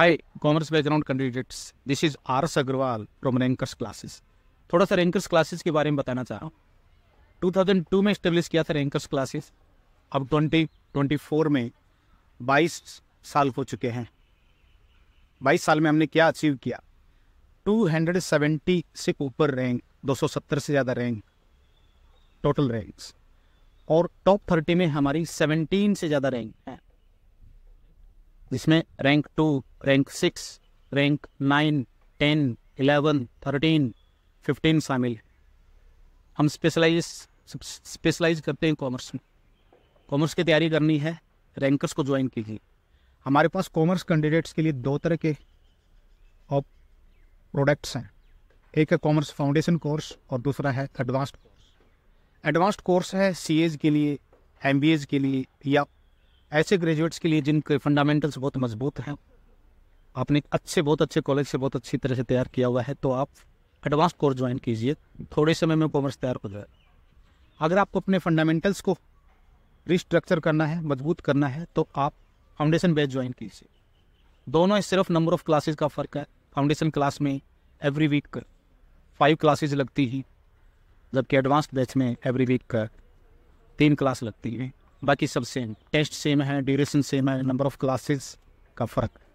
commerce background candidates this is R S Agarwal from rankers classes थोड़ा सा rankers classes के बारे में बताना चाह रहा हूँ टू में इस्टेब्लिश किया था रैंकर्स क्लासेस अब 2024 में 22 साल हो चुके हैं 22 साल में हमने क्या अचीव किया 270 से ऊपर रैंक 270 से ज़्यादा रैंक टोटल रैंक्स और टॉप 30 में हमारी 17 से ज़्यादा रैंक है जिसमें rank two rank six rank nine ten eleven thirteen fifteen शामिल है हम स्पेशलाइज स्पेशलाइज करते हैं कॉमर्स में कॉमर्स की तैयारी करनी है रैंकर्स को ज्वाइन कीजिए हमारे पास कॉमर्स कैंडिडेट्स के लिए दो तरह के ऑफ प्रोडक्ट्स हैं एक है कॉमर्स फाउंडेशन कोर्स और दूसरा है एडवांस्ड कोर्स एडवांस्ड कोर्स है सी e के लिए एम e के लिए या ऐसे ग्रेजुएट्स के लिए जिनके फंडामेंटल्स बहुत मजबूत हैं आपने अच्छे बहुत अच्छे कॉलेज से बहुत अच्छी तरह से तैयार किया हुआ है तो आप एडवांस कोर्स ज्वाइन कीजिए थोड़े समय में कॉमर्स तैयार हो जाए अगर आपको अपने फंडामेंटल्स को रिस्ट्रक्चर करना है मजबूत करना है तो आप फाउंडेशन बैच ज्वाइन कीजिए दोनों सिर्फ नंबर ऑफ क्लासेस का फ़र्क है फाउंडेशन क्लास में एवरी वीक फाइव क्लासेज लगती हैं जबकि एडवांस बैच में एवरी वीक तीन क्लास लगती हैं बाकी सब सेम टेस्ट सेम है ड्यूरेशन सेम है नंबर ऑफ क्लासेस का फ़र्क